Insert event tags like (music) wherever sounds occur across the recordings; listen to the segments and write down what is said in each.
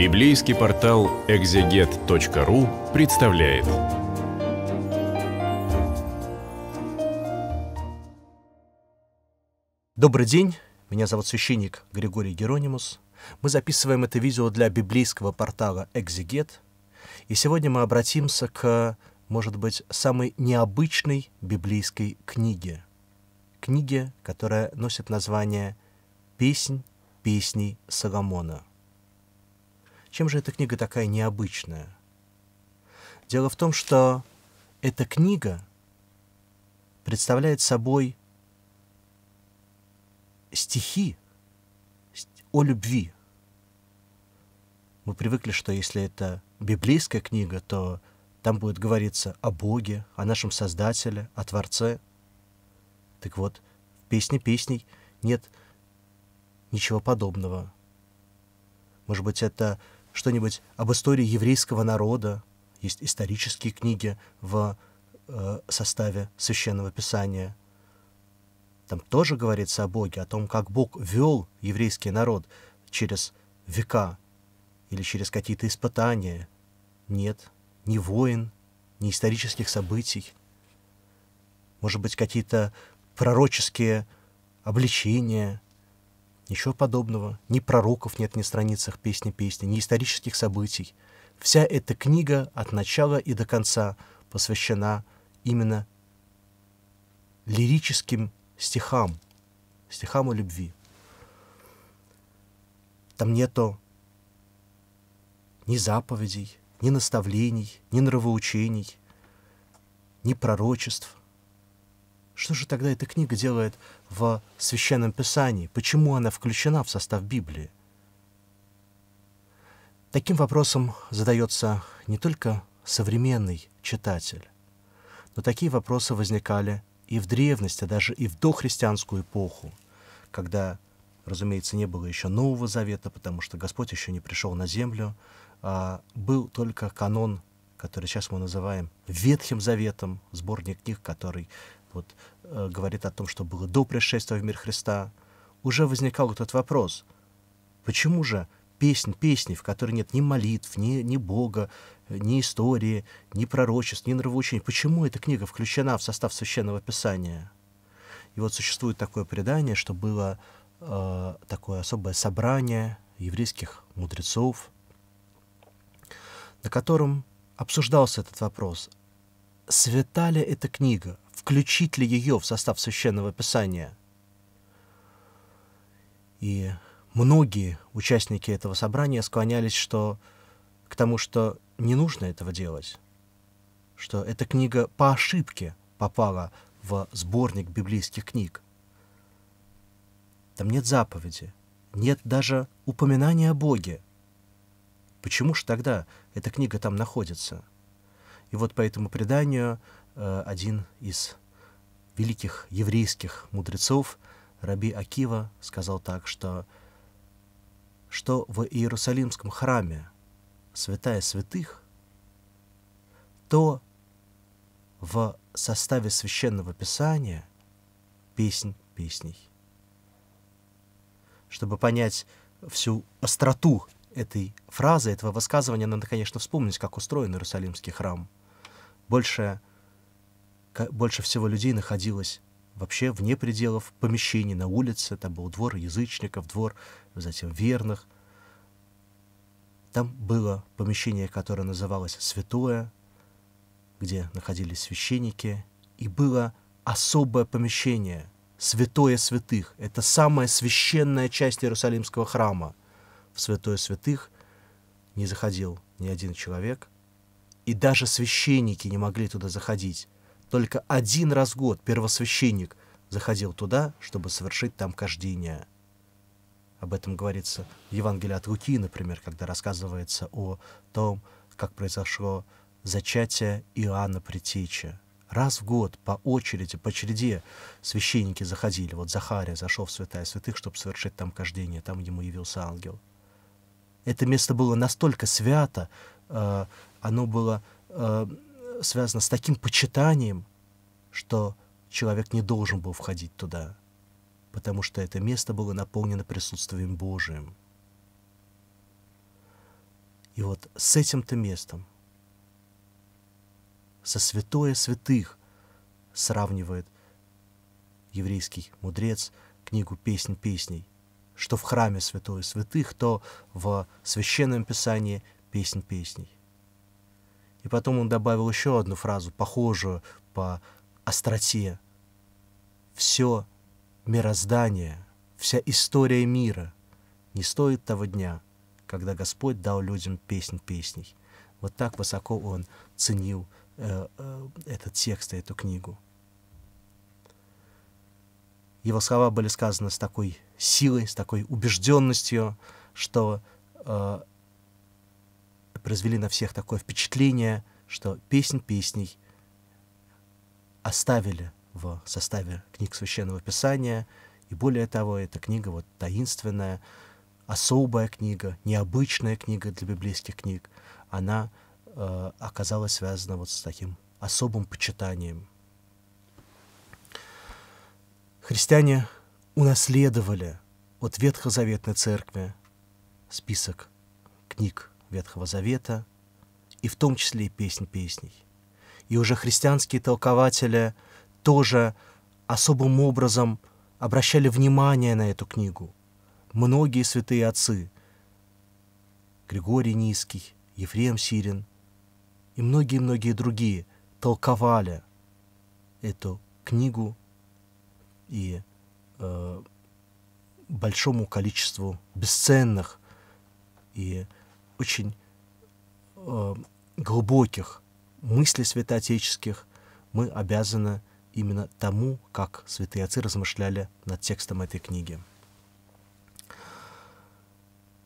Библейский портал экзегет.ру представляет. Добрый день, меня зовут священник Григорий Геронимус. Мы записываем это видео для библейского портала «Экзегет». И сегодня мы обратимся к, может быть, самой необычной библейской книге. Книге, которая носит название «Песнь песней Соломона». Чем же эта книга такая необычная? Дело в том, что эта книга представляет собой стихи о любви. Мы привыкли, что если это библейская книга, то там будет говориться о Боге, о нашем Создателе, о Творце. Так вот, в «Песне песней» нет ничего подобного. Может быть, это что-нибудь об истории еврейского народа, есть исторические книги в э, составе священного писания. Там тоже говорится о Боге, о том, как Бог вел еврейский народ через века или через какие-то испытания. Нет, ни войн, ни исторических событий. Может быть, какие-то пророческие обличения – Ничего подобного. Ни пророков нет ни в страницах песни песни, ни исторических событий. Вся эта книга от начала и до конца посвящена именно лирическим стихам, стихам о любви. Там нету ни заповедей, ни наставлений, ни нравоучений, ни пророчеств. Что же тогда эта книга делает в Священном Писании? Почему она включена в состав Библии? Таким вопросом задается не только современный читатель, но такие вопросы возникали и в древности, даже и в дохристианскую эпоху, когда, разумеется, не было еще Нового Завета, потому что Господь еще не пришел на землю, а был только канон, который сейчас мы называем Ветхим Заветом, сборник книг, который вот, э, говорит о том, что было до пришествия в мир Христа, уже возникал этот вопрос, почему же песнь песни, в которой нет ни молитв, ни, ни Бога, ни истории, ни пророчеств, ни нравоучений, почему эта книга включена в состав Священного Писания? И вот существует такое предание, что было э, такое особое собрание еврейских мудрецов, на котором обсуждался этот вопрос. Свята ли эта книга? включить ли ее в состав священного писания. И многие участники этого собрания склонялись что, к тому, что не нужно этого делать, что эта книга по ошибке попала в сборник библейских книг. Там нет заповеди, нет даже упоминания о Боге. Почему же тогда эта книга там находится? И вот по этому преданию э, один из великих еврейских мудрецов Раби Акива сказал так, что что в Иерусалимском храме святая святых, то в составе священного писания песнь песней. Чтобы понять всю остроту этой фразы, этого высказывания, надо, конечно, вспомнить, как устроен Иерусалимский храм. Большая больше всего людей находилось вообще вне пределов помещений, на улице. Там был двор язычников, двор затем верных. Там было помещение, которое называлось «Святое», где находились священники, и было особое помещение, святое святых. Это самая священная часть Иерусалимского храма. В святое святых не заходил ни один человек, и даже священники не могли туда заходить. Только один раз в год первосвященник заходил туда, чтобы совершить там кождение. Об этом говорится в Евангелии от Луки, например, когда рассказывается о том, как произошло зачатие Иоанна Притечи. Раз в год по очереди, по череде священники заходили. Вот Захария зашел в святая святых, чтобы совершить там кождение. Там ему явился ангел. Это место было настолько свято, э, оно было э, связано с таким почитанием, что человек не должен был входить туда, потому что это место было наполнено присутствием Божиим. И вот с этим-то местом, со святое святых, сравнивает еврейский мудрец книгу «Песнь песней», что в храме святое святых, то в священном писании «Песнь песней». И потом он добавил еще одну фразу, похожую по остроте. «Все мироздание, вся история мира не стоит того дня, когда Господь дал людям песнь песней». Вот так высоко он ценил э, э, этот текст и эту книгу. Его слова были сказаны с такой силой, с такой убежденностью, что э, произвели на всех такое впечатление, что песнь песней оставили в составе книг Священного Писания, и более того, эта книга вот таинственная, особая книга, необычная книга для библейских книг, она э, оказалась связана вот с таким особым почитанием. Христиане унаследовали от Ветхозаветной Церкви список книг Ветхого Завета, и в том числе и песнь песней. И уже христианские толкователи тоже особым образом обращали внимание на эту книгу. Многие святые отцы, Григорий Низкий, Ефрем Сирин и многие-многие другие толковали эту книгу и э, большому количеству бесценных и очень э, глубоких мыслей святоотеческих мы обязаны именно тому, как святые отцы размышляли над текстом этой книги.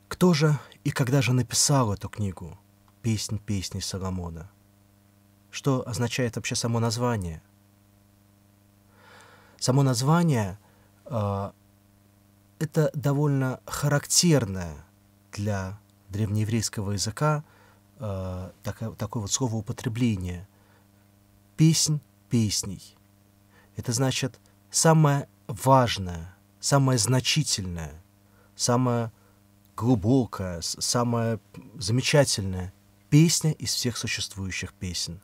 Кто же и когда же написал эту книгу «Песнь песней Соломона»? Что означает вообще само название? Само название э, это довольно характерное для древнееврейского языка э, такое, такое вот слово употребление. Песнь песней. Это значит самое важное, самое значительное, самое глубокое, самое замечательное песня из всех существующих песен.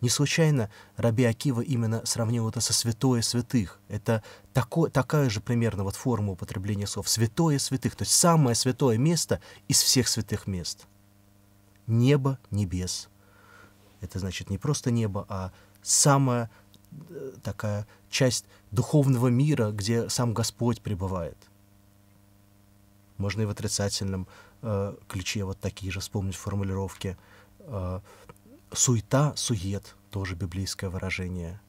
Не случайно Раби Акива именно сравнил это со «святое святых». Это такое такая же примерно вот форма употребления слов «святое святых», то есть самое святое место из всех святых мест. Небо небес. Это значит не просто небо, а самая э, такая часть духовного мира, где сам Господь пребывает. Можно и в отрицательном э, ключе вот такие же вспомнить формулировки. Э, Суета, сует, тоже библейское выражение.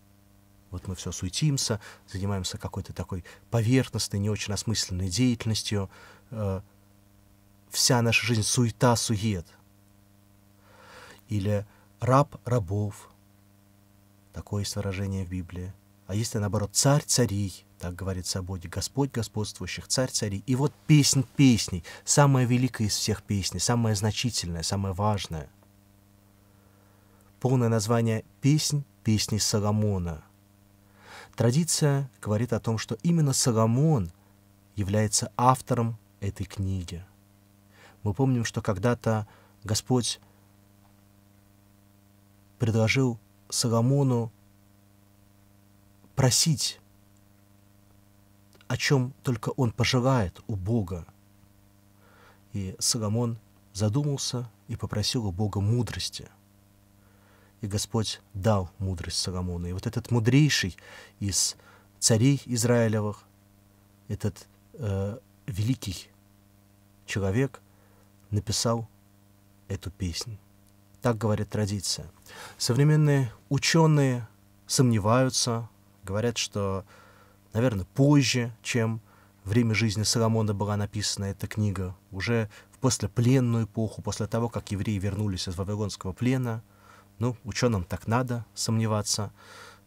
Вот мы все суетимся, занимаемся какой-то такой поверхностной, не очень осмысленной деятельностью. Э, вся наша жизнь суета, сует. Или раб рабов. Такое есть выражение в Библии. А если наоборот, царь царей, так говорится о Боге, Господь господствующих, царь царей. И вот песнь песней, самая великая из всех песней, самая значительная, самая важная. Полное название «Песнь песни Соломона». Традиция говорит о том, что именно Соломон является автором этой книги. Мы помним, что когда-то Господь предложил Соломону просить, о чем только он пожелает у Бога. И Соломон задумался и попросил у Бога мудрости – и Господь дал мудрость Соломону. И вот этот мудрейший из царей Израилевых, этот э, великий человек написал эту песню. Так говорит традиция. Современные ученые сомневаются, говорят, что, наверное, позже, чем время жизни Соломона была написана эта книга, уже в послепленную эпоху, после того, как евреи вернулись из Вавилонского плена – ну, ученым так надо сомневаться.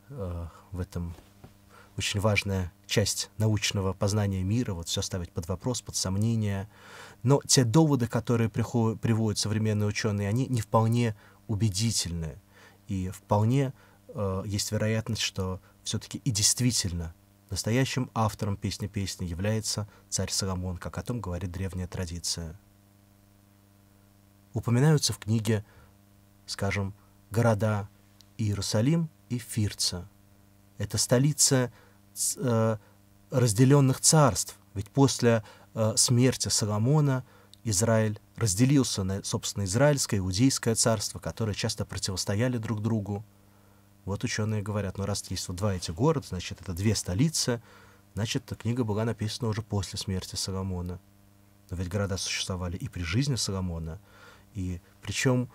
Э, в этом очень важная часть научного познания мира, вот все ставить под вопрос, под сомнение. Но те доводы, которые приходят, приводят современные ученые, они не вполне убедительны. И вполне э, есть вероятность, что все-таки и действительно настоящим автором песни песни является царь Соломон, как о том говорит древняя традиция. Упоминаются в книге, скажем, города Иерусалим и Фирца. Это столица э, разделенных царств, ведь после э, смерти Соломона Израиль разделился на, собственно, израильское и иудейское царство, которые часто противостояли друг другу. Вот ученые говорят, ну раз есть вот два эти города, значит, это две столицы, значит, эта книга была написана уже после смерти Соломона. Но ведь города существовали и при жизни Соломона, и причем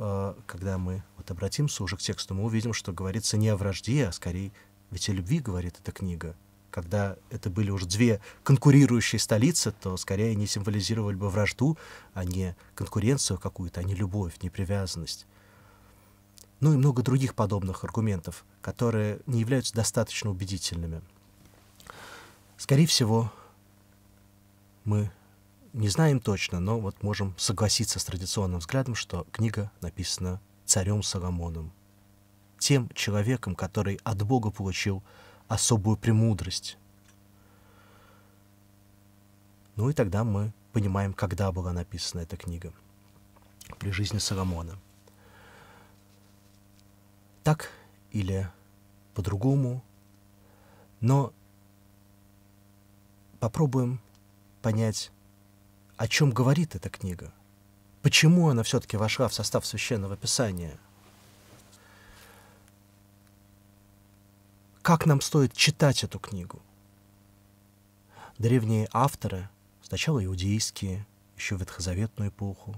Э, когда мы вот обратимся уже к тексту, мы увидим, что говорится не о вражде, а скорее ведь о любви говорит эта книга. Когда это были уже две конкурирующие столицы, то скорее они символизировали бы вражду, а не конкуренцию какую-то, а не любовь, не привязанность. Ну и много других подобных аргументов, которые не являются достаточно убедительными. Скорее всего, мы не знаем точно, но вот можем согласиться с традиционным взглядом, что книга написана царем Соломоном, тем человеком, который от Бога получил особую премудрость. Ну и тогда мы понимаем, когда была написана эта книга, при жизни Соломона. Так или по-другому, но попробуем понять о чем говорит эта книга? Почему она все-таки вошла в состав священного писания? Как нам стоит читать эту книгу? Древние авторы, сначала иудейские, еще в ветхозаветную эпоху,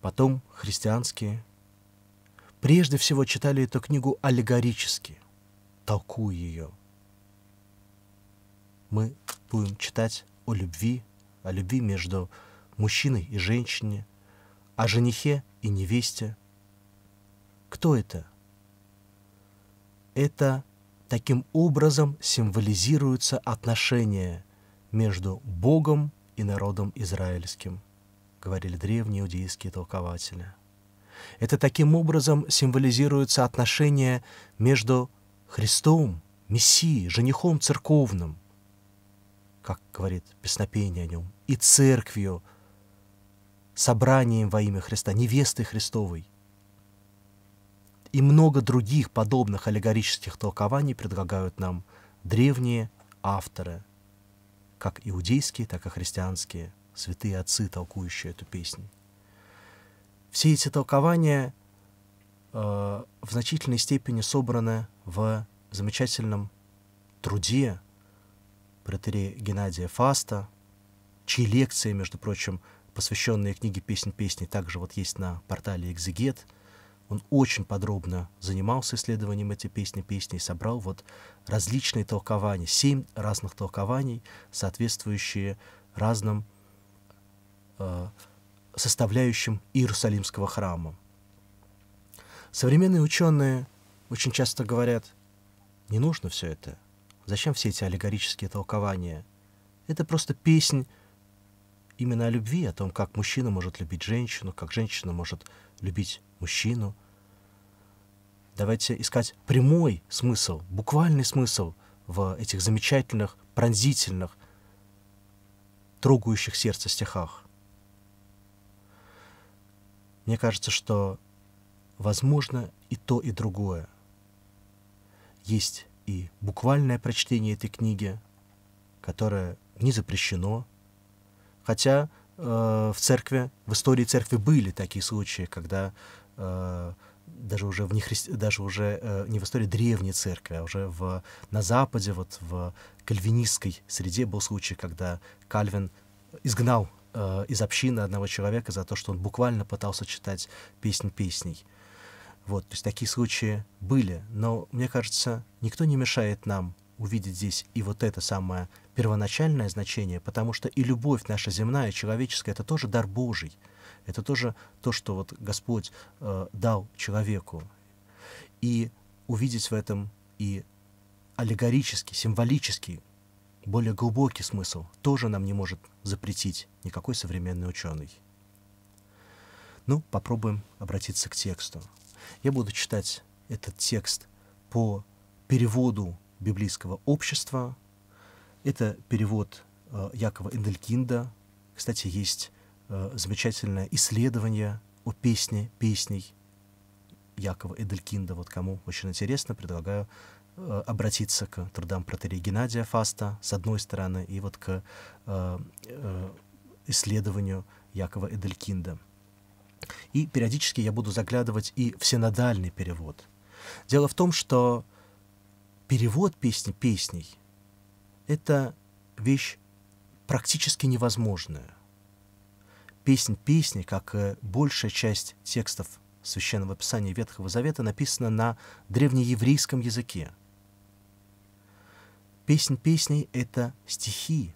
потом христианские, прежде всего читали эту книгу аллегорически, толкуя ее. Мы будем читать о любви о любви между мужчиной и женщиной, о женихе и невесте. Кто это? Это таким образом символизируются отношения между Богом и народом израильским, говорили древние иудейские толкователи. Это таким образом символизируются отношения между Христом, Мессией, женихом церковным – как говорит песнопение о нем, и церковью собранием во имя Христа, невестой Христовой. И много других подобных аллегорических толкований предлагают нам древние авторы, как иудейские, так и христианские, святые отцы, толкующие эту песню. Все эти толкования э, в значительной степени собраны в замечательном труде протерея Геннадия Фаста, чьи лекции, между прочим, посвященные книге «Песнь песни» также вот есть на портале «Экзегет». Он очень подробно занимался исследованием этой песни песни и собрал вот различные толкования, семь разных толкований, соответствующие разным э, составляющим Иерусалимского храма. Современные ученые очень часто говорят, не нужно все это – Зачем все эти аллегорические толкования? Это просто песнь именно о любви, о том, как мужчина может любить женщину, как женщина может любить мужчину. Давайте искать прямой смысл, буквальный смысл в этих замечательных, пронзительных, трогающих сердце стихах. Мне кажется, что возможно и то, и другое. Есть и буквальное прочтение этой книги, которое не запрещено, хотя э, в церкви, в истории церкви были такие случаи, когда э, даже уже в нехристи... даже уже э, не в истории древней церкви, а уже в на Западе, вот в кальвинистской среде был случай, когда Кальвин изгнал э, из общины одного человека за то, что он буквально пытался читать песнь песней. Вот, то есть такие случаи были, но, мне кажется, никто не мешает нам увидеть здесь и вот это самое первоначальное значение, потому что и любовь наша земная, человеческая, это тоже дар Божий. Это тоже то, что вот Господь э, дал человеку. И увидеть в этом и аллегорический, символический, более глубокий смысл тоже нам не может запретить никакой современный ученый. Ну, попробуем обратиться к тексту. Я буду читать этот текст по переводу библейского общества. Это перевод э, Якова Энделькинда. Кстати, есть э, замечательное исследование о песне песней Якова Эделькинда. Вот кому очень интересно, предлагаю э, обратиться к трудам протерея Геннадия Фаста, с одной стороны, и вот к э, э, исследованию Якова Эделькинда. И периодически я буду заглядывать и в синодальный перевод. Дело в том, что перевод песни песней — это вещь практически невозможная. Песнь песни, как и э, большая часть текстов Священного Писания Ветхого Завета, написана на древнееврейском языке. Песнь песней — это стихи,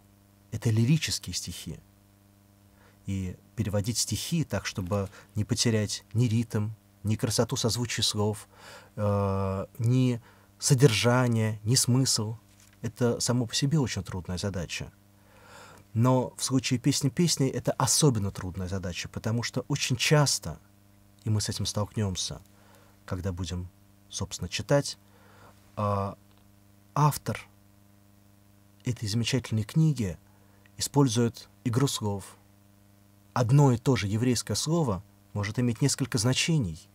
это лирические стихи — и переводить стихи так, чтобы не потерять ни ритм, ни красоту созвучий слов, э, ни содержание, ни смысл. Это само по себе очень трудная задача. Но в случае песни песни это особенно трудная задача, потому что очень часто, и мы с этим столкнемся, когда будем, собственно, читать, э, автор этой замечательной книги использует игру слов – одно и то же еврейское слово может иметь несколько значений.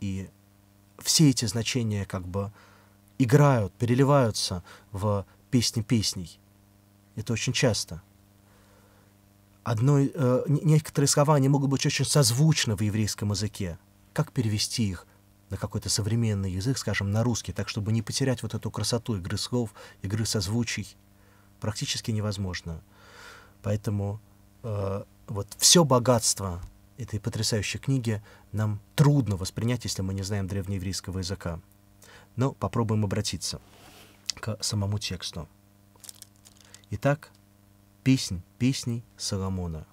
И все эти значения как бы играют, переливаются в песни песней. Это очень часто. Одно, э, некоторые слова не могут быть очень созвучны в еврейском языке. Как перевести их на какой-то современный язык, скажем, на русский, так чтобы не потерять вот эту красоту игры слов, игры созвучий, практически невозможно. Поэтому э, вот все богатство этой потрясающей книги нам трудно воспринять, если мы не знаем древнееврейского языка. Но попробуем обратиться к самому тексту. Итак, песнь песней Соломона.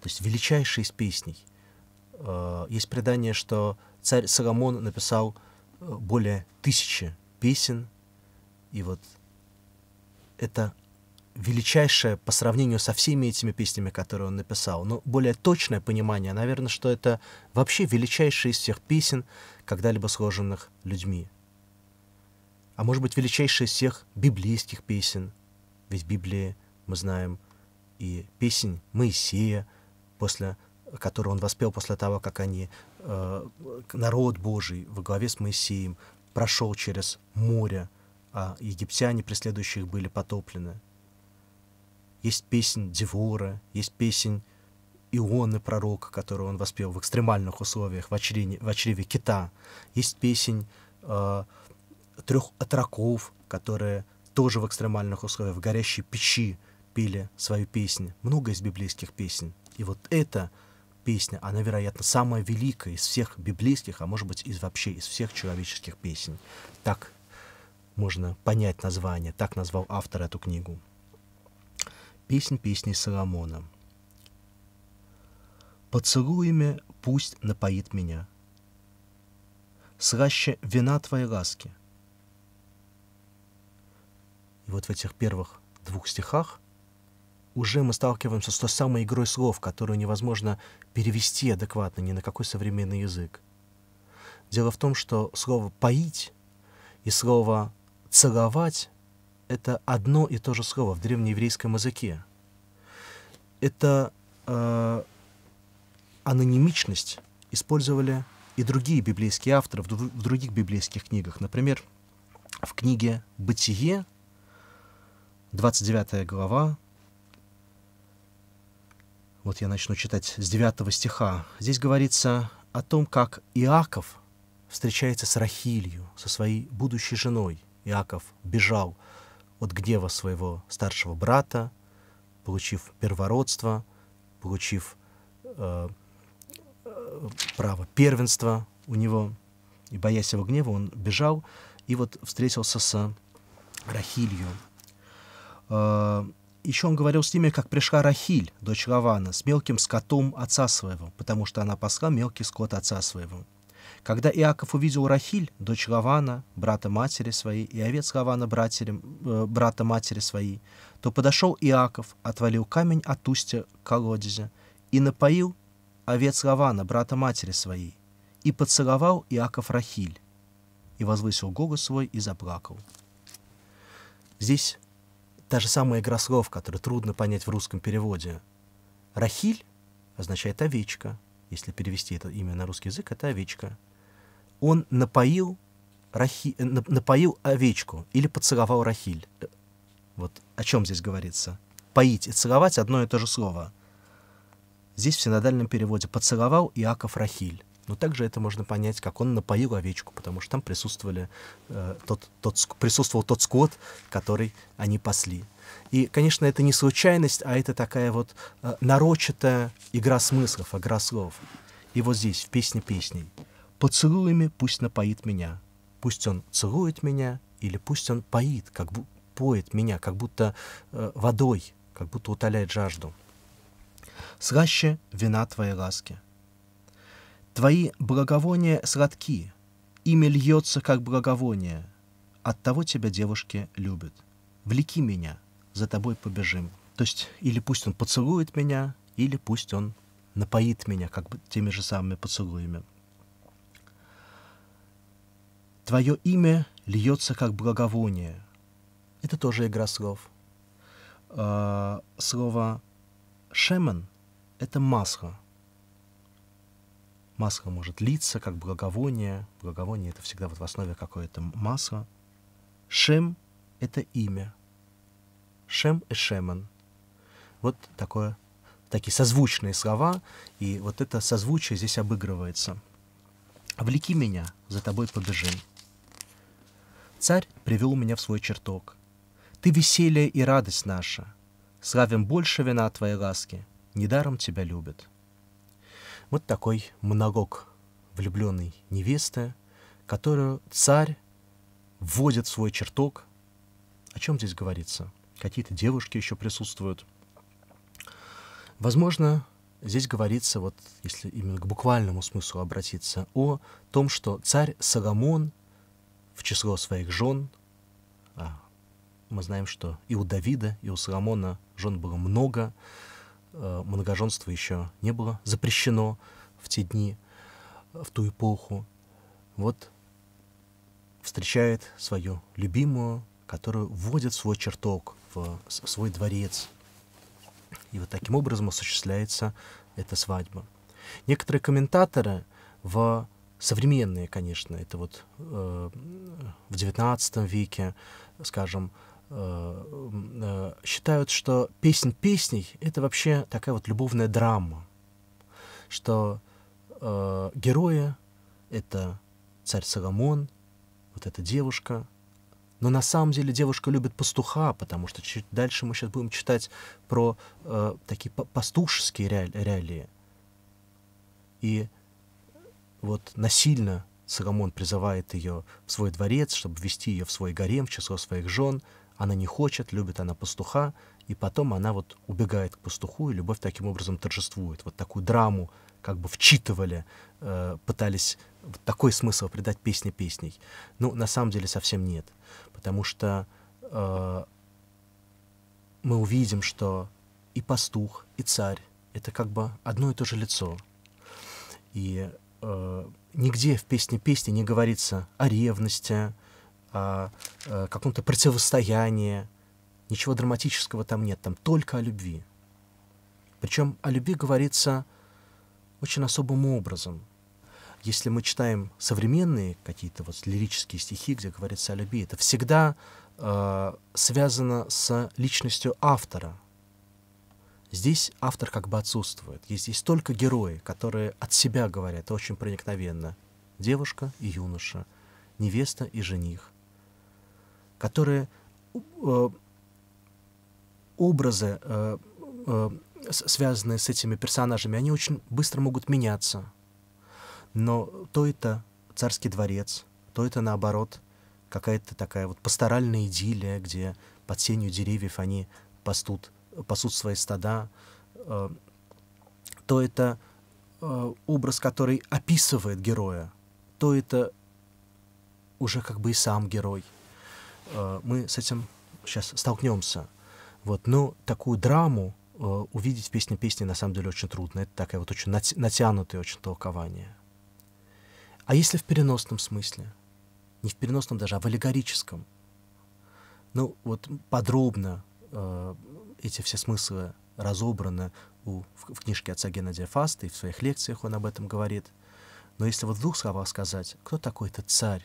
То есть величайшая из песней. Э, есть предание, что царь Соломон написал э, более тысячи песен, и вот это величайшее по сравнению со всеми этими песнями, которые он написал. Но более точное понимание, наверное, что это вообще величайшая из всех песен, когда-либо сложенных людьми. А может быть, величайшая из всех библейских песен. Ведь в Библии, мы знаем, и песень Моисея, после, которую он воспел после того, как они, э, народ Божий во главе с Моисеем прошел через море, а египтяне, преследующие их, были потоплены. Есть песнь Девора, есть песнь Ионы пророка, которую он воспел в экстремальных условиях в очреве, в очреве кита. Есть песень э, трех отроков, которые тоже в экстремальных условиях, в горящей печи пели свою песню. Много из библейских песен. И вот эта песня, она, вероятно, самая великая из всех библейских, а может быть, из вообще из всех человеческих песен. Так можно понять название, так назвал автор эту книгу. Песнь песней Соломона. Поцелуями пусть напоит меня. Слаще вина твоей ласки. И вот в этих первых двух стихах уже мы сталкиваемся с той самой игрой слов, которую невозможно перевести адекватно ни на какой современный язык. Дело в том, что слово «поить» и слово «целовать» это одно и то же слово в древнееврейском языке. Это э, анонимичность использовали и другие библейские авторы в, в других библейских книгах. Например, в книге «Бытие», 29 глава, вот я начну читать с 9 стиха. Здесь говорится о том, как Иаков встречается с Рахилью, со своей будущей женой. Иаков бежал от гнева своего старшего брата, получив первородство, получив э, э, право первенства у него. И боясь его гнева, он бежал и вот встретился с Рахилью. Э, еще он говорил с ними, как пришла Рахиль, дочь Лавана, с мелким скотом отца своего, потому что она пасла мелкий скот отца своего. Когда Иаков увидел Рахиль, дочь Гавана, брата матери своей, и овец Гавана, братерем, э, брата матери своей, то подошел Иаков, отвалил камень от устья колодезя и напоил овец Гавана, брата матери своей, и поцеловал Иаков Рахиль, и возвысил голос свой и заплакал. Здесь та же самая игра слов, которую трудно понять в русском переводе. Рахиль означает овечка, если перевести это имя на русский язык, это овечка. Он напоил, рахи, э, напоил овечку или поцеловал Рахиль. Э, вот о чем здесь говорится. Поить и целовать одно и то же слово. Здесь в синодальном переводе «поцеловал Иаков Рахиль». Но также это можно понять, как он напоил овечку, потому что там присутствовали, э, тот, тот, присутствовал тот скот, который они пасли. И, конечно, это не случайность, а это такая вот э, нарочатая игра смыслов, игра слов. И вот здесь, в песне песней. «Поцелуями пусть напоит меня, пусть он целует меня, или пусть он поит, как бу- поет меня, как будто э, водой, как будто утоляет жажду. Слаще вина твоей ласки — Твои благовония сладки, имя льется, как благовоние. Оттого тебя девушки любят. Влеки меня, за тобой побежим. То есть или пусть он поцелует меня, или пусть он напоит меня как бы теми же самыми поцелуями. Твое имя льется как благовоние. Это тоже игра слов. А, слово шемен — это масло. Масло может литься, как благовоние. Благовоние — это всегда вот в основе какое-то масло. Шем — это имя. Шем и Шеман. Вот такое, такие созвучные слова, и вот это созвучие здесь обыгрывается. «Влеки меня, за тобой побежим». Царь привел меня в свой чертог. Ты веселье и радость наша. Славим больше вина твоей ласки. Недаром тебя любят. Вот такой многок влюбленный невеста, которую царь вводит в свой чертог. О чем здесь говорится? Какие-то девушки еще присутствуют. Возможно, здесь говорится, вот если именно к буквальному смыслу обратиться, о том, что царь Соломон в число своих жен, а мы знаем, что и у Давида, и у Соломона жен было много, Э, многоженство еще не было запрещено в те дни, в ту эпоху. Вот встречает свою любимую, которую вводит в свой чертог, в свой дворец. И вот таким образом осуществляется эта свадьба. Некоторые комментаторы в современные, конечно, это вот э, в XIX веке, скажем, Э, э, считают, что песнь песней — это вообще такая вот любовная драма, что э, герои — это царь Соломон, вот эта девушка. Но на самом деле девушка любит пастуха, потому что чуть дальше мы сейчас будем читать про э, такие пастушеские реалии. И вот насильно Соломон призывает ее в свой дворец, чтобы ввести ее в свой гарем, в число своих жен — она не хочет, любит она пастуха, и потом она вот убегает к пастуху, и любовь таким образом торжествует. Вот такую драму как бы вчитывали, э, пытались вот такой смысл придать песне песней. Ну, на самом деле совсем нет, потому что э, мы увидим, что и пастух, и царь — это как бы одно и то же лицо. И э, нигде в песне песни не говорится о ревности, о, о э, каком-то противостоянии. Ничего драматического там нет, там только о любви. Причем о любви говорится очень особым образом. Если мы читаем современные какие-то вот лирические стихи, где говорится о любви, это всегда э, связано с личностью автора. Здесь автор как бы отсутствует. Есть здесь только герои, которые от себя говорят очень проникновенно. Девушка и юноша, невеста и жених, которые э, образы, э, э, связанные с этими персонажами, они очень быстро могут меняться. Но то это царский дворец, то это наоборот какая-то такая вот пасторальная идиллия, где под сенью деревьев они пастут, пасут свои стада, то это образ, который описывает героя, то это уже как бы и сам герой. Э, мы с этим сейчас столкнемся. Вот, но такую драму э, увидеть в песне песни на самом деле очень трудно. Это такая вот очень нат- натянутое очень толкование. А если в переносном смысле? Не в переносном даже, а в аллегорическом. Ну, вот подробно э, эти все смыслы разобраны у, в, в книжке отца Геннадия Фаста, и в своих лекциях он об этом говорит. Но если вот в двух словах сказать, кто такой этот царь,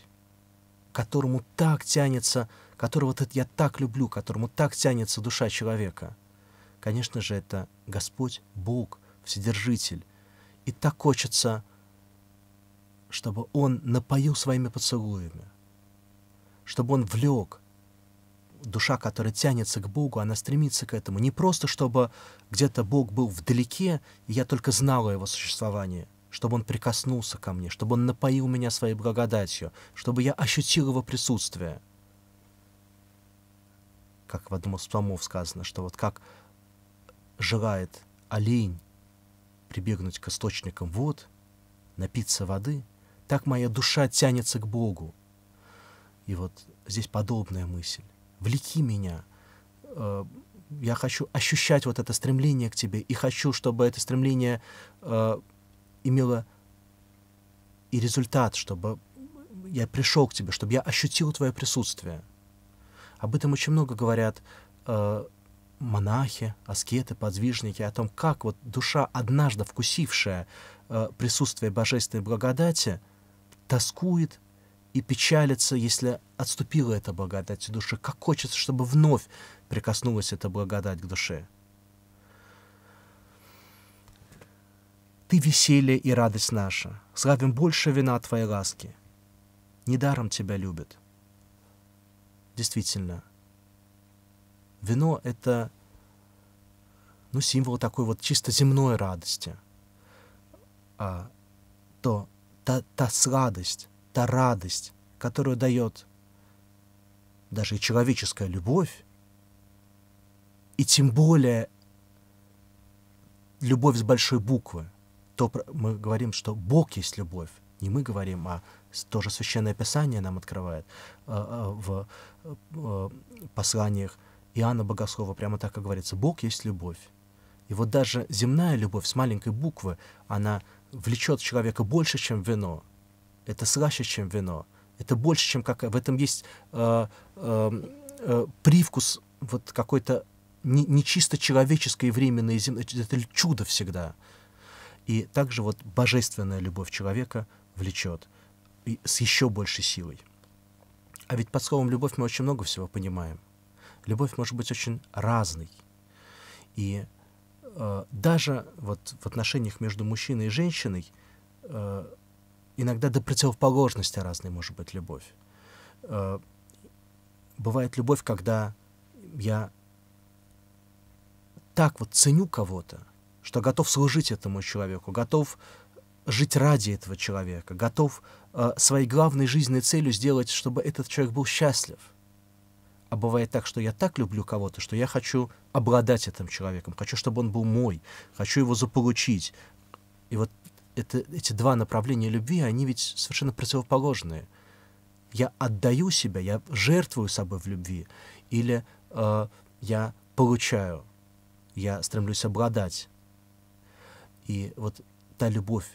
которому так тянется, которого вот я так люблю, которому так тянется душа человека. Конечно же, это Господь, Бог, Вседержитель. И так хочется, чтобы Он напоил своими поцелуями, чтобы Он влек. Душа, которая тянется к Богу, она стремится к этому. Не просто, чтобы где-то Бог был вдалеке, и я только знала о Его существование — чтобы Он прикоснулся ко мне, чтобы Он напоил меня своей благодатью, чтобы я ощутил Его присутствие. Как в одном из псалмов сказано, что вот как желает олень прибегнуть к источникам вод, напиться воды, так моя душа тянется к Богу. И вот здесь подобная мысль. Влеки меня. Э, я хочу ощущать вот это стремление к тебе и хочу, чтобы это стремление э, имела и результат, чтобы я пришел к тебе, чтобы я ощутил твое присутствие. Об этом очень много говорят э, монахи, аскеты, подвижники, о том, как вот душа, однажды вкусившая э, присутствие божественной благодати, тоскует и печалится, если отступила эта благодать души, как хочется, чтобы вновь прикоснулась эта благодать к душе. Ты веселье и радость наша, славим больше вина Твоей ласки. Недаром Тебя любят. Действительно, вино — это ну, символ такой вот чисто земной радости. А, то та, та сладость, та радость, которую дает даже и человеческая любовь, и тем более любовь с большой буквы — то мы говорим, что Бог есть любовь. Не мы говорим, а тоже Священное Писание нам открывает э, э, в э, посланиях Иоанна Богослова, прямо так и говорится, Бог есть любовь. И вот даже земная любовь с маленькой буквы, она влечет человека больше, чем вино. Это слаще, чем вино. Это больше, чем какая. В этом есть э, э, э, привкус вот какой-то не, не чисто человеческой временной земной. Это чудо всегда. И также вот божественная любовь человека влечет и с еще большей силой. А ведь под словом «любовь» мы очень много всего понимаем. Любовь может быть очень разной. И э, даже вот в отношениях между мужчиной и женщиной э, иногда до противоположности разной может быть любовь. Э, бывает любовь, когда я так вот ценю кого-то, что готов служить этому человеку, готов жить ради этого человека, готов э, своей главной жизненной целью сделать, чтобы этот человек был счастлив. А бывает так, что я так люблю кого-то, что я хочу обладать этим человеком, хочу, чтобы он был мой, хочу его заполучить. И вот это, эти два направления любви, они ведь совершенно противоположные. Я отдаю себя, я жертвую собой в любви, или э, я получаю, я стремлюсь обладать. И вот та любовь,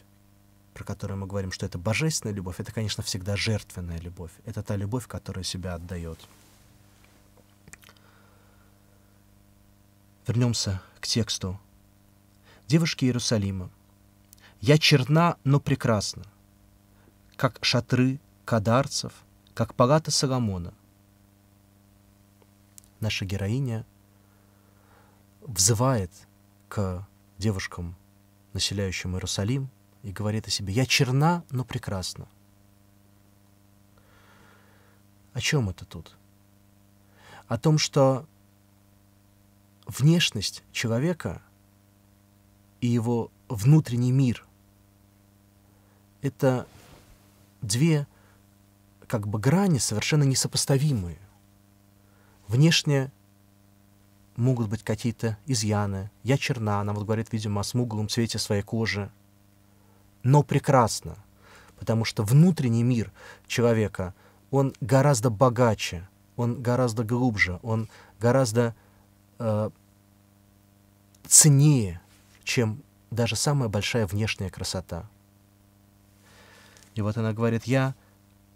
про которую мы говорим, что это божественная любовь, это, конечно, всегда жертвенная любовь. Это та любовь, которая себя отдает. Вернемся к тексту. Девушки Иерусалима. Я черна, но прекрасна, как шатры кадарцев, как палата Соломона. Наша героиня взывает к девушкам населяющим Иерусалим, и говорит о себе, «Я черна, но прекрасна». О чем это тут? О том, что внешность человека и его внутренний мир — это две как бы грани совершенно несопоставимые. Внешняя могут быть какие-то изъяны. Я черна, она вот говорит, видимо, о смуглом цвете своей кожи. Но прекрасно, потому что внутренний мир человека, он гораздо богаче, он гораздо глубже, он гораздо э, ценнее, чем даже самая большая внешняя красота. И вот она говорит, я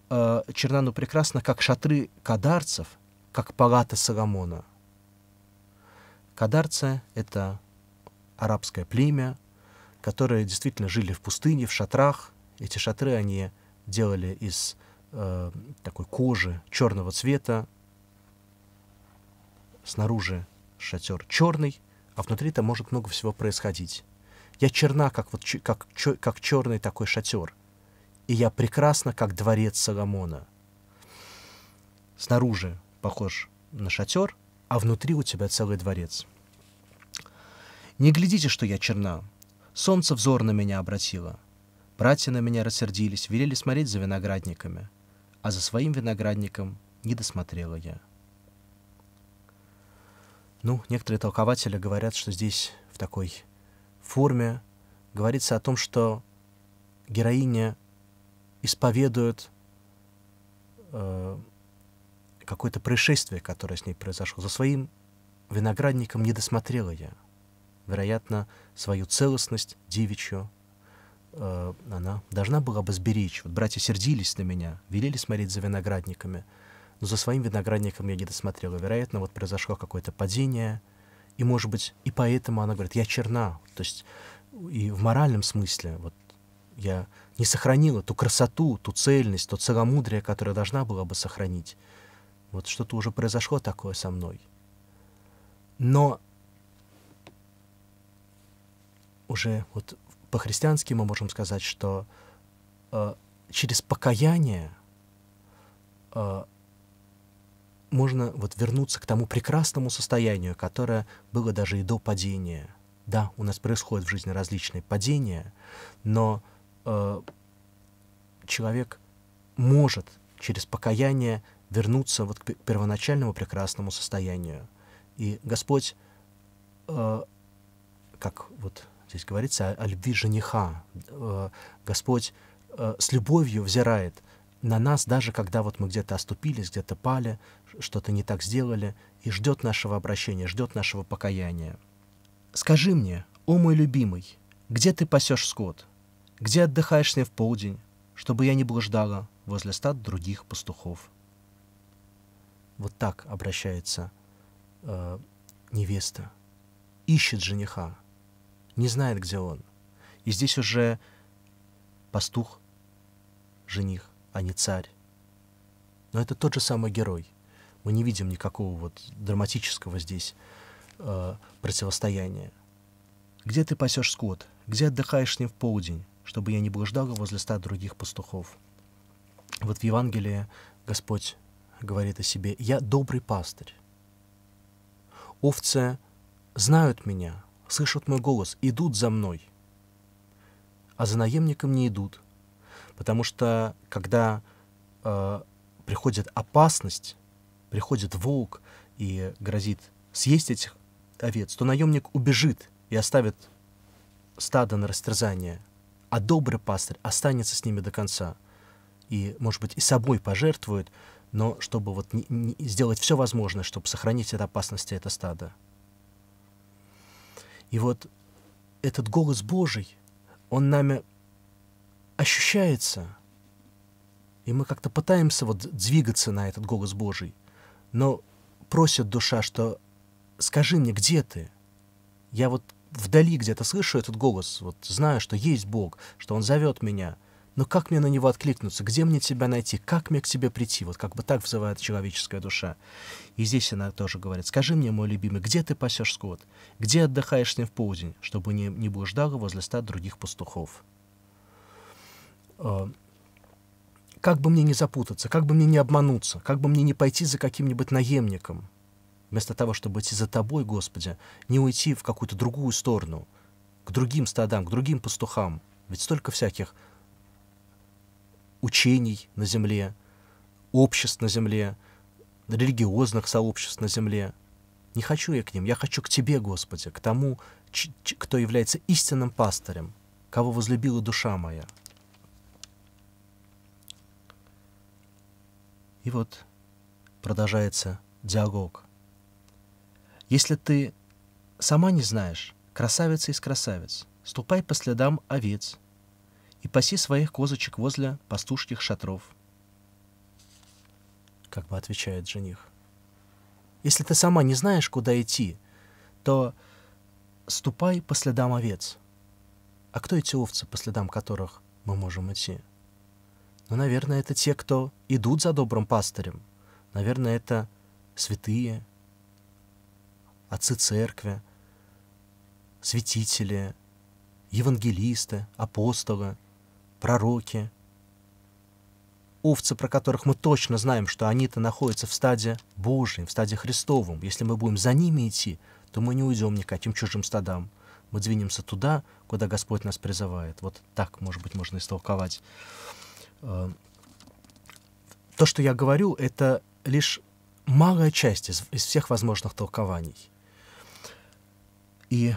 э, черна, но прекрасна, как шатры кадарцев, как палаты Соломона — Кадарцы — это арабское племя, которые действительно жили в пустыне, в шатрах. Эти шатры они делали из э, такой кожи черного цвета. Снаружи шатер черный, а внутри там может много всего происходить. Я черна, как, вот, как, как черный такой шатер. И я прекрасна, как дворец Соломона. Снаружи похож на шатер — а внутри у тебя целый дворец. Не глядите, что я черна. Солнце взор на меня обратило. Братья на меня рассердились, велели смотреть за виноградниками. А за своим виноградником не досмотрела я. Ну, некоторые толкователи говорят, что здесь в такой форме говорится о том, что героиня исповедует э, какое-то происшествие, которое с ней произошло. За своим виноградником не досмотрела я. Вероятно, свою целостность девичью э, она должна была бы сберечь. Вот братья сердились на меня, велели смотреть за виноградниками, но за своим виноградником я не досмотрела. Вероятно, вот произошло какое-то падение, и, может быть, и поэтому она говорит, я черна. То есть и в моральном смысле вот я не сохранила ту красоту, ту цельность, то целомудрие, которое должна была бы сохранить. Вот что-то уже произошло такое со мной. Но уже вот по-христиански мы можем сказать, что э, через покаяние э, можно вот вернуться к тому прекрасному состоянию, которое было даже и до падения. Да, у нас происходят в жизни различные падения, но э, человек может через покаяние вернуться вот к первоначальному прекрасному состоянию. И Господь, э, как вот здесь говорится, о, о любви жениха, э, Господь э, с любовью взирает на нас, даже когда вот мы где-то оступились, где-то пали, что-то не так сделали, и ждет нашего обращения, ждет нашего покаяния. «Скажи мне, о мой любимый, где ты пасешь скот? Где отдыхаешь мне в полдень, чтобы я не блуждала возле стад других пастухов?» Вот так обращается э, невеста. Ищет жениха, не знает, где он. И здесь уже пастух, жених, а не царь. Но это тот же самый герой. Мы не видим никакого вот драматического здесь э, противостояния. Где ты пасешь скот? Где отдыхаешь с ним в полдень, чтобы я не блуждала возле ста других пастухов? Вот в Евангелии Господь говорит о себе, я добрый пастырь. Овцы знают меня, слышат мой голос, идут за мной, а за наемником не идут, потому что когда э, приходит опасность, приходит волк и грозит съесть этих овец, то наемник убежит и оставит стадо на растерзание, а добрый пастырь останется с ними до конца и, может быть, и собой пожертвует, но чтобы вот не, не сделать все возможное, чтобы сохранить от опасности это стадо. И вот этот голос Божий, он нами ощущается, и мы как-то пытаемся вот двигаться на этот голос Божий, но просит душа, что скажи мне, где ты? Я вот вдали где-то слышу этот голос, вот знаю, что есть Бог, что Он зовет меня — но как мне на него откликнуться, где мне тебя найти, как мне к тебе прийти, вот как бы так взывает человеческая душа. И здесь она тоже говорит, скажи мне, мой любимый, где ты пасешь скот, где отдыхаешь с ним в полдень, чтобы не, не блуждала возле стад других пастухов. Э, как бы мне не запутаться, как бы мне не обмануться, как бы мне не пойти за каким-нибудь наемником, вместо того, чтобы идти за тобой, Господи, не уйти в какую-то другую сторону, к другим стадам, к другим пастухам. Ведь столько всяких учений на Земле, обществ на Земле, религиозных сообществ на Земле. Не хочу я к ним, я хочу к Тебе, Господи, к тому, кто является истинным пастырем, кого возлюбила душа моя. И вот продолжается диалог. Если ты сама не знаешь, красавица из красавиц, ступай по следам овец – и паси своих козочек возле пастушьих шатров. Как бы отвечает жених. Если ты сама не знаешь, куда идти, то ступай по следам овец. А кто эти овцы, по следам которых мы можем идти? Ну, наверное, это те, кто идут за добрым пастырем. Наверное, это святые, отцы церкви, святители, евангелисты, апостолы — пророки, овцы, про которых мы точно знаем, что они-то находятся в стаде Божьем, в стаде Христовом. Если мы будем за ними идти, то мы не уйдем никаким чужим стадам. Мы двинемся туда, куда Господь нас призывает. Вот так, может быть, можно истолковать. Э, то, что я говорю, это лишь малая часть из, из всех возможных толкований. И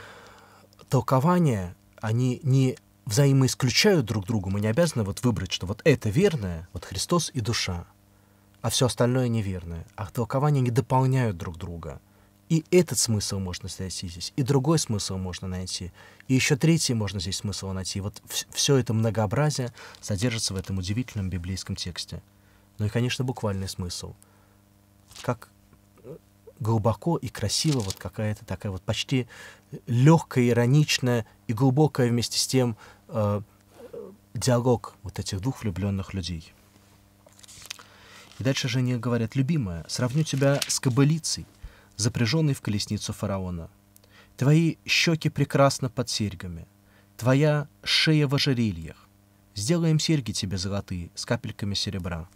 толкования, они не взаимоисключают друг друга. Мы не обязаны вот выбрать, что вот это верное, вот Христос и душа, а все остальное неверное. А толкования не дополняют друг друга. И этот смысл можно найти здесь, и другой смысл можно найти, и еще третий можно здесь смысл найти. Вот все это многообразие содержится в этом удивительном библейском тексте. Ну и, конечно, буквальный смысл. Как э, глубоко и красиво вот какая-то такая вот почти легкая ироничная и глубокая вместе с тем э, диалог вот этих двух влюбленных людей. И дальше Женя говорят «Любимая, сравню тебя с кобылицей, запряженной в колесницу фараона. Твои щеки прекрасно под серьгами, твоя шея в ожерельях. Сделаем серьги тебе золотые с капельками серебра».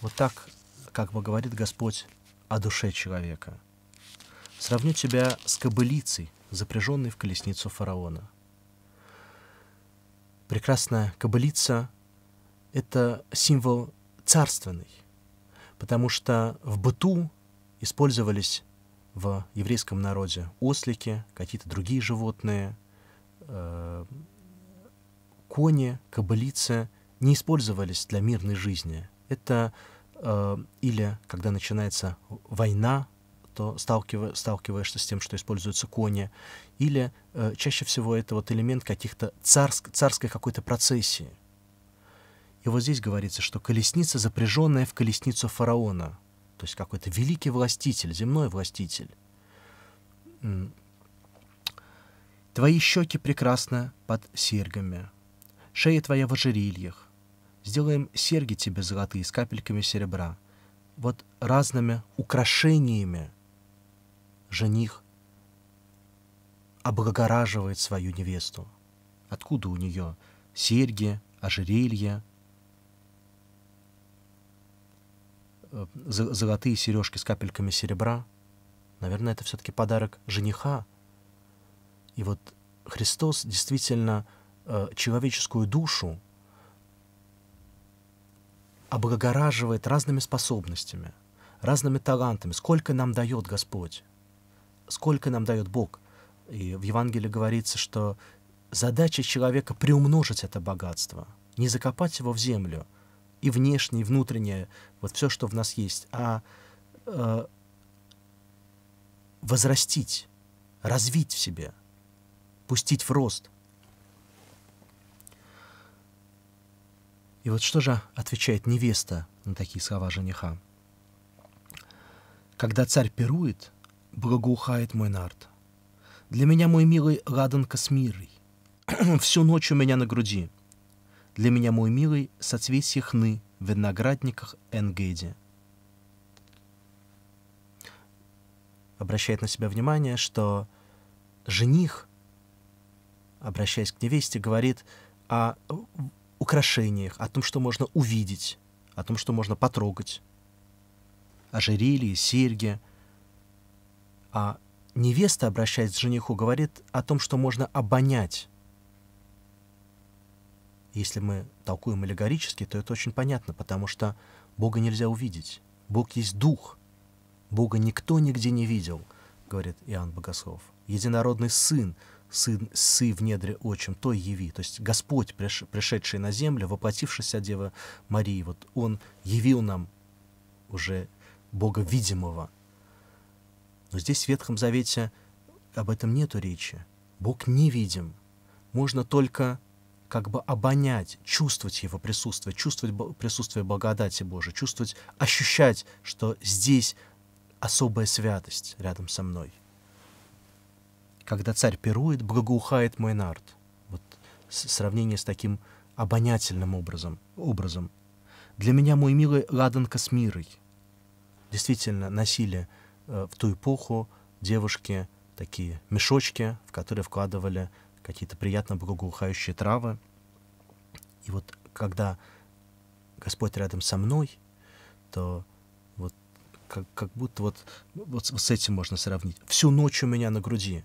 Вот так, как бы говорит Господь о душе человека – сравню тебя с кобылицей, запряженной в колесницу фараона. Прекрасная кобылица — это символ царственный, потому что в быту использовались в еврейском народе ослики, какие-то другие животные, э, кони, кобылицы не использовались для мирной жизни. Это э, или когда начинается война, что сталкива, сталкиваешься с тем, что используются кони, или э, чаще всего это вот элемент каких-то царск, царской какой-то процессии. И вот здесь говорится, что колесница, запряженная в колесницу фараона, то есть какой-то великий властитель, земной властитель. Твои щеки прекрасны под серьгами, шея твоя в ожерельях. Сделаем серьги тебе золотые с капельками серебра. Вот разными украшениями жених облагораживает свою невесту. Откуда у нее серьги, ожерелье, э, золотые сережки с капельками серебра. Наверное, это все-таки подарок жениха. И вот Христос действительно э, человеческую душу облагораживает разными способностями, разными талантами, сколько нам дает Господь сколько нам дает Бог. И в Евангелии говорится, что задача человека приумножить это богатство, не закопать его в землю, и внешнее, и внутреннее, вот все, что в нас есть, а э, возрастить, развить в себе, пустить в рост. И вот что же отвечает невеста на такие слова жениха? Когда царь пирует, благоухает мой нарт. Для меня мой милый ладан космирый. (clears throat) Всю ночь у меня на груди. Для меня мой милый соцветие хны в виноградниках Энгеди. Обращает на себя внимание, что жених, обращаясь к невесте, говорит о украшениях, о том, что можно увидеть, о том, что можно потрогать. Ожерелье, серьги — а невеста, обращаясь к жениху, говорит о том, что можно обонять. Если мы толкуем аллегорически, то это очень понятно, потому что Бога нельзя увидеть. Бог есть Дух. Бога никто нигде не видел, говорит Иоанн Богослов. Единородный Сын, Сын Сы в недре отчим, той яви. То есть Господь, пришедший на землю, воплотившийся Дева Марии, вот Он явил нам уже Бога видимого – но здесь в Ветхом Завете об этом нету речи. Бог невидим. Можно только как бы обонять, чувствовать Его присутствие, чувствовать присутствие благодати Божией, чувствовать, ощущать, что здесь особая святость рядом со мной. Когда царь пирует, благоухает мой нарт. Вот сравнение с таким обонятельным образом. образом. Для меня мой милый ладан с мирой. Действительно, насилие — Э, в ту эпоху девушки такие мешочки, в которые вкладывали какие-то приятно благоухающие травы. И вот когда Господь рядом со мной, то вот как, как будто вот, вот с этим можно сравнить. Всю ночь у меня на груди.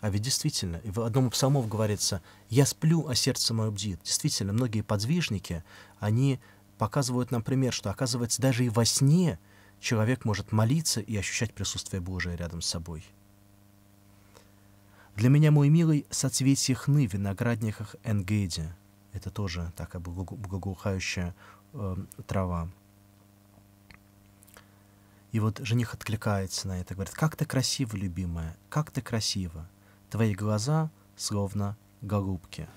А ведь действительно, и в одном из псалмов говорится, «Я сплю, а сердце мое бдит». Действительно, многие подвижники, они показывают нам пример, что, оказывается, даже и во сне человек может молиться и ощущать присутствие Божие рядом с собой. Для меня, мой милый, соцветие хны в виноградниках Энгеди, Это тоже такая благоухающая э, трава. И вот жених откликается на это, говорит, «Как ты красива, любимая, как ты красива! Твои глаза словно голубки».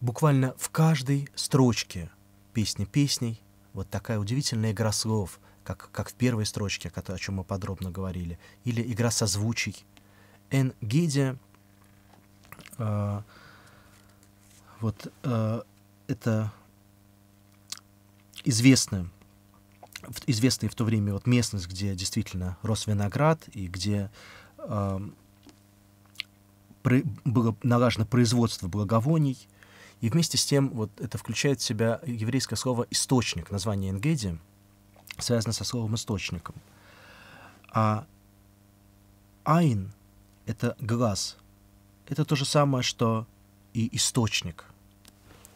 Буквально в каждой строчке – песни песней. Вот такая удивительная игра слов, как, как в первой строчке, о чем мы подробно говорили, или игра созвучий. Эн Гидия, э, вот э, это известная, известная в то время вот местность, где действительно рос виноград и где э, при, было налажено производство благовоний – и вместе с тем вот это включает в себя еврейское слово «источник», название Энгеди, связано со словом «источником». А «айн» — это глаз. Это то же самое, что и «источник».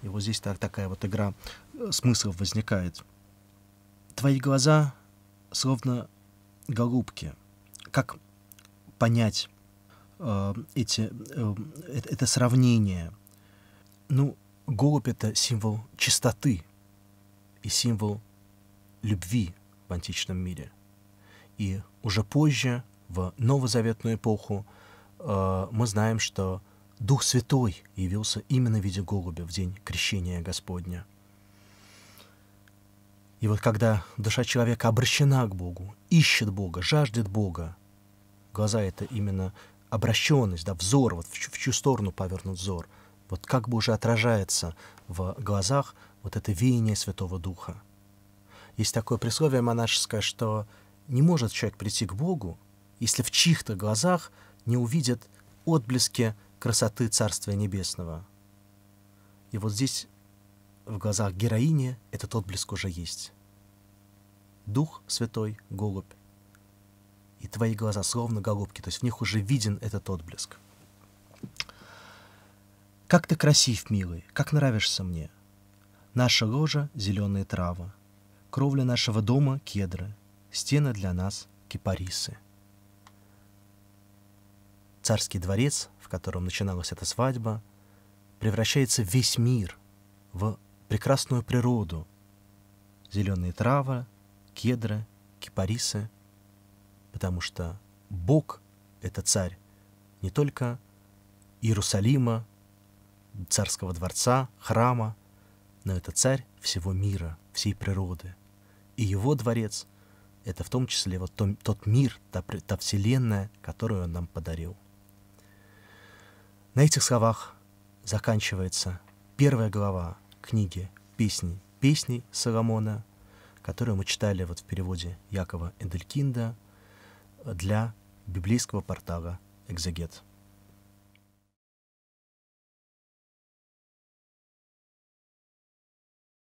И вот здесь так, такая вот игра э, смыслов возникает. Твои глаза словно голубки. Как понять э, эти, э, э это сравнение — ну, голубь — это символ чистоты и символ любви в античном мире. И уже позже, в новозаветную эпоху, э, мы знаем, что Дух Святой явился именно в виде голубя в день крещения Господня. И вот когда душа человека обращена к Богу, ищет Бога, жаждет Бога, глаза — это именно обращенность, да, взор, вот в чью сторону повернут взор — вот как бы уже отражается в глазах вот это веяние Святого Духа. Есть такое присловие монашеское, что не может человек прийти к Богу, если в чьих-то глазах не увидит отблески красоты Царствия Небесного. И вот здесь в глазах героини этот отблеск уже есть. Дух Святой, голубь, и твои глаза словно голубки, то есть в них уже виден этот отблеск. Как ты красив, милый, как нравишься мне. Наша ложа — зеленые травы. Кровля нашего дома — кедры. Стены для нас — кипарисы. Царский дворец, в котором начиналась эта свадьба, превращается весь мир, в прекрасную природу. Зеленые травы, кедры, кипарисы. Потому что Бог — это царь не только Иерусалима, царского дворца, храма, но это царь всего мира, всей природы. И его дворец — это в том числе вот то, тот мир, та, та вселенная, которую он нам подарил. На этих словах заканчивается первая глава книги «Песни песней Соломона», которую мы читали вот в переводе Якова Эделькинда для библейского портала «Экзегет».